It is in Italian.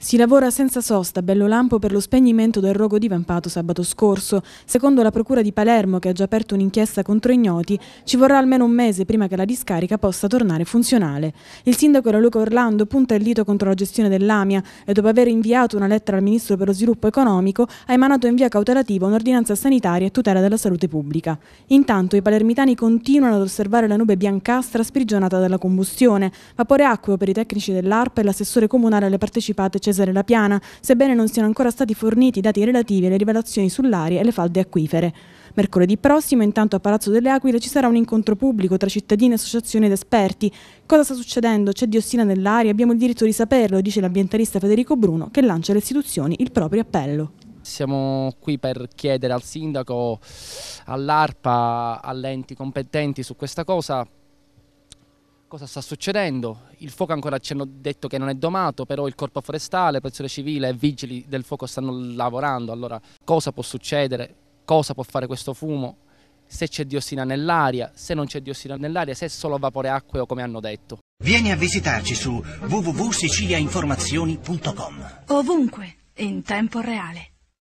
Si lavora senza sosta a Lampo per lo spegnimento del rogo divampato sabato scorso. Secondo la Procura di Palermo, che ha già aperto un'inchiesta contro ignoti, ci vorrà almeno un mese prima che la discarica possa tornare funzionale. Il sindaco Raluca Orlando punta il dito contro la gestione dell'AMIA e dopo aver inviato una lettera al Ministro per lo Sviluppo Economico ha emanato in via cautelativa un'ordinanza sanitaria a tutela della salute pubblica. Intanto i palermitani continuano ad osservare la nube biancastra sprigionata dalla combustione, vapore acqueo per i tecnici dell'ARPA e l'assessore comunale alle partecipate Cesare La Piana, sebbene non siano ancora stati forniti i dati relativi alle rivelazioni sull'aria e le falde acquifere. Mercoledì prossimo, intanto a Palazzo delle Aquile ci sarà un incontro pubblico tra cittadini, associazioni ed esperti. Cosa sta succedendo? C'è diossina nell'aria? Abbiamo il diritto di saperlo, dice l'ambientalista Federico Bruno, che lancia alle istituzioni il proprio appello. Siamo qui per chiedere al sindaco, all'ARPA, agli enti competenti su questa cosa cosa sta succedendo. Il fuoco ancora ci hanno detto che non è domato, però il corpo forestale, protezione civile e vigili del fuoco stanno lavorando. Allora cosa può succedere? Cosa può fare questo fumo? Se c'è diossina nell'aria, se non c'è diossina nell'aria, se è solo vapore acqueo come hanno detto. Vieni a visitarci su www.siciliainformazioni.com. Ovunque, in tempo reale.